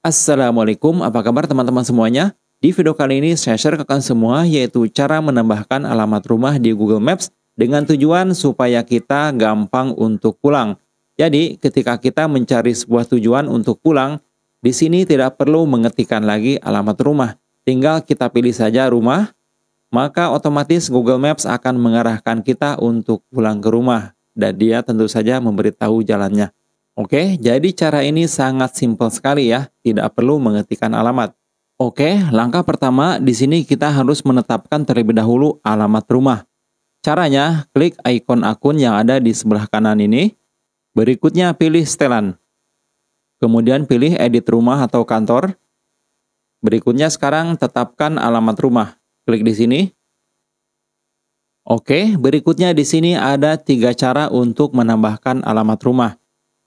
Assalamualaikum, apa kabar teman-teman semuanya? Di video kali ini saya share ke kalian semua yaitu cara menambahkan alamat rumah di Google Maps dengan tujuan supaya kita gampang untuk pulang. Jadi ketika kita mencari sebuah tujuan untuk pulang, di sini tidak perlu mengetikkan lagi alamat rumah. Tinggal kita pilih saja rumah, maka otomatis Google Maps akan mengarahkan kita untuk pulang ke rumah. Dan dia tentu saja memberitahu jalannya. Oke, jadi cara ini sangat simpel sekali ya, tidak perlu mengetikkan alamat. Oke, langkah pertama di sini kita harus menetapkan terlebih dahulu alamat rumah. Caranya, klik ikon akun yang ada di sebelah kanan ini. Berikutnya pilih setelan. Kemudian pilih edit rumah atau kantor. Berikutnya sekarang tetapkan alamat rumah. Klik di sini. Oke, berikutnya di sini ada tiga cara untuk menambahkan alamat rumah.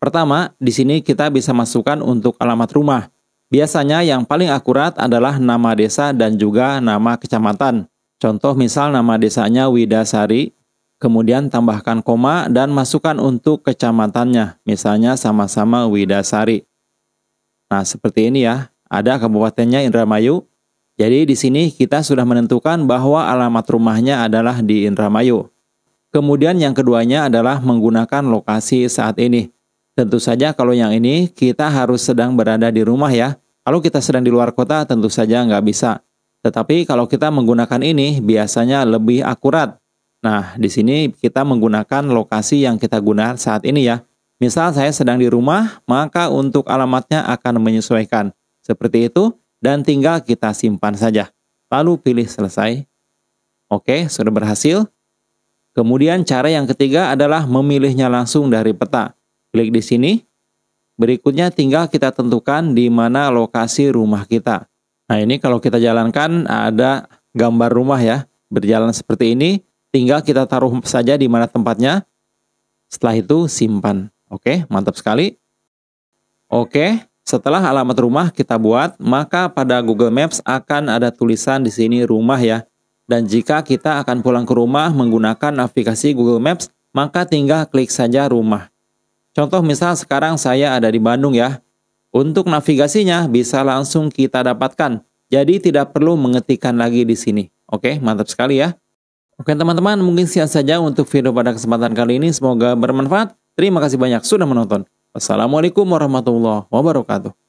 Pertama, di sini kita bisa masukkan untuk alamat rumah. Biasanya yang paling akurat adalah nama desa dan juga nama kecamatan. Contoh misal nama desanya Widasari, kemudian tambahkan koma dan masukkan untuk kecamatannya, misalnya sama-sama Widasari. Nah, seperti ini ya, ada kabupatennya Indramayu. Jadi di sini kita sudah menentukan bahwa alamat rumahnya adalah di Indramayu. Kemudian yang keduanya adalah menggunakan lokasi saat ini. Tentu saja kalau yang ini kita harus sedang berada di rumah ya. Kalau kita sedang di luar kota tentu saja nggak bisa. Tetapi kalau kita menggunakan ini biasanya lebih akurat. Nah, di sini kita menggunakan lokasi yang kita gunakan saat ini ya. Misal saya sedang di rumah, maka untuk alamatnya akan menyesuaikan. Seperti itu dan tinggal kita simpan saja. Lalu pilih selesai. Oke, sudah berhasil. Kemudian cara yang ketiga adalah memilihnya langsung dari peta. Klik di sini. Berikutnya tinggal kita tentukan di mana lokasi rumah kita. Nah ini kalau kita jalankan ada gambar rumah ya. Berjalan seperti ini. Tinggal kita taruh saja di mana tempatnya. Setelah itu simpan. Oke mantap sekali. Oke setelah alamat rumah kita buat maka pada Google Maps akan ada tulisan di sini rumah ya. Dan jika kita akan pulang ke rumah menggunakan aplikasi Google Maps maka tinggal klik saja rumah. Contoh misal sekarang saya ada di Bandung ya. Untuk navigasinya bisa langsung kita dapatkan. Jadi tidak perlu mengetikkan lagi di sini. Oke, mantap sekali ya. Oke teman-teman, mungkin sekian saja untuk video pada kesempatan kali ini. Semoga bermanfaat. Terima kasih banyak sudah menonton. Wassalamualaikum warahmatullahi wabarakatuh.